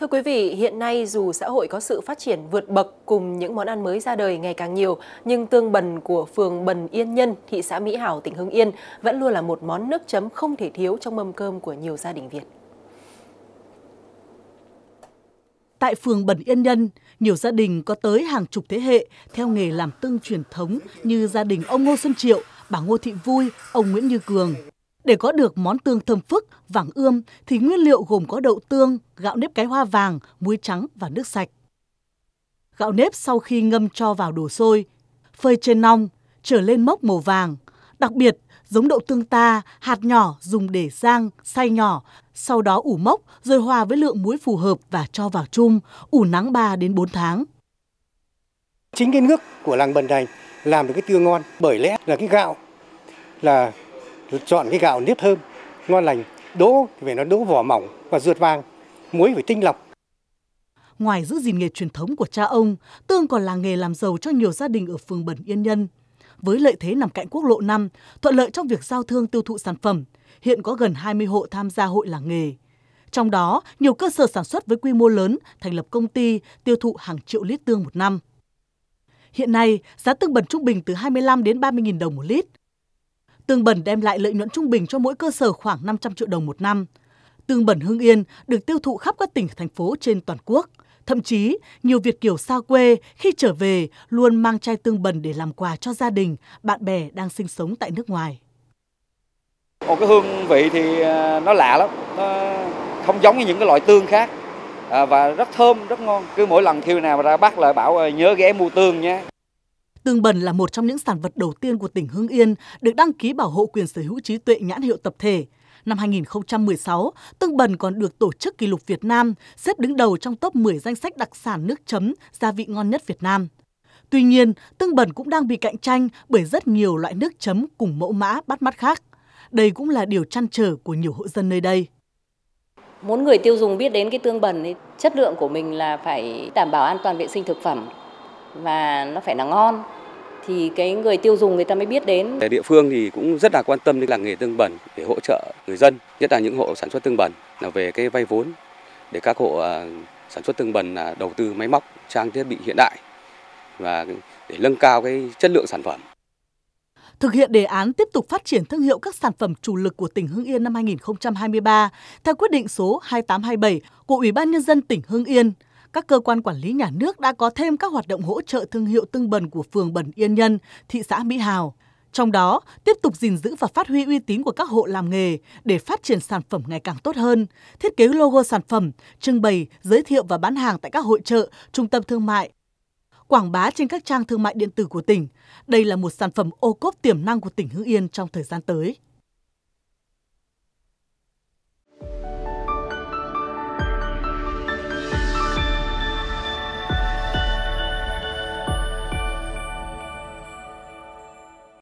Thưa quý vị, hiện nay dù xã hội có sự phát triển vượt bậc cùng những món ăn mới ra đời ngày càng nhiều, nhưng tương bần của phường Bần Yên Nhân, thị xã Mỹ Hảo, tỉnh Hưng Yên vẫn luôn là một món nước chấm không thể thiếu trong mâm cơm của nhiều gia đình Việt. Tại phường Bần Yên Nhân, nhiều gia đình có tới hàng chục thế hệ theo nghề làm tương truyền thống như gia đình ông Ngô Xuân Triệu, bà Ngô Thị Vui, ông Nguyễn Như Cường. Để có được món tương thơm phức, vàng ươm thì nguyên liệu gồm có đậu tương, gạo nếp cái hoa vàng, muối trắng và nước sạch. Gạo nếp sau khi ngâm cho vào đồ sôi, phơi trên nong, trở lên mốc màu vàng. Đặc biệt, giống đậu tương ta, hạt nhỏ dùng để rang, xay nhỏ, sau đó ủ mốc rồi hòa với lượng muối phù hợp và cho vào chung ủ nắng 3 đến 4 tháng. Chính cái nước của làng Bần Đành làm được cái tương ngon bởi lẽ là cái gạo là chọn cái gạo nếp thơm, ngon lành, đỗ thì phải nó đỗ vỏ mỏng và ruột vàng, muối phải tinh lọc. Ngoài giữ gìn nghề truyền thống của cha ông, Tương còn là nghề làm giàu cho nhiều gia đình ở phường Bẩn Yên Nhân. Với lợi thế nằm cạnh quốc lộ 5, thuận lợi trong việc giao thương tiêu thụ sản phẩm, hiện có gần 20 hộ tham gia hội làng nghề. Trong đó, nhiều cơ sở sản xuất với quy mô lớn thành lập công ty tiêu thụ hàng triệu lít tương một năm. Hiện nay, giá tương bần trung bình từ 25 đến 30.000 đồng một lít. Tương bẩn đem lại lợi nhuận trung bình cho mỗi cơ sở khoảng 500 triệu đồng một năm. Tương bẩn Hưng Yên được tiêu thụ khắp các tỉnh, thành phố trên toàn quốc. Thậm chí, nhiều Việt kiều xa quê khi trở về luôn mang chai tương bần để làm quà cho gia đình, bạn bè đang sinh sống tại nước ngoài. Ồ, cái hương vị thì à, nó lạ lắm, nó không giống như những cái loại tương khác à, và rất thơm, rất ngon. Cứ mỗi lần khi nào mà ra bắt là bảo à, nhớ ghé mua tương nhé. Tương bần là một trong những sản vật đầu tiên của tỉnh Hưng Yên được đăng ký bảo hộ quyền sở hữu trí tuệ nhãn hiệu tập thể. Năm 2016, tương bần còn được Tổ chức Kỷ lục Việt Nam xếp đứng đầu trong top 10 danh sách đặc sản nước chấm gia vị ngon nhất Việt Nam. Tuy nhiên, tương bần cũng đang bị cạnh tranh bởi rất nhiều loại nước chấm cùng mẫu mã bắt mắt khác. Đây cũng là điều chăn trở của nhiều hộ dân nơi đây. Muốn người tiêu dùng biết đến cái tương bần, thì chất lượng của mình là phải đảm bảo an toàn vệ sinh thực phẩm, và nó phải là ngon thì cái người tiêu dùng người ta mới biết đến. Địa phương thì cũng rất là quan tâm đến làng nghề tương bẩn để hỗ trợ người dân, nhất là những hộ sản xuất tương bẩn là về cái vay vốn để các hộ à, sản xuất tương bẩn là đầu tư máy móc, trang thiết bị hiện đại và để nâng cao cái chất lượng sản phẩm. Thực hiện đề án tiếp tục phát triển thương hiệu các sản phẩm chủ lực của tỉnh Hưng Yên năm 2023 theo quyết định số 2827 của Ủy ban nhân dân tỉnh Hưng Yên các cơ quan quản lý nhà nước đã có thêm các hoạt động hỗ trợ thương hiệu tương bần của phường Bần Yên Nhân, thị xã Mỹ Hào. Trong đó, tiếp tục gìn giữ và phát huy uy tín của các hộ làm nghề để phát triển sản phẩm ngày càng tốt hơn, thiết kế logo sản phẩm, trưng bày, giới thiệu và bán hàng tại các hội trợ, trung tâm thương mại, quảng bá trên các trang thương mại điện tử của tỉnh. Đây là một sản phẩm ô cốp tiềm năng của tỉnh Hưng Yên trong thời gian tới.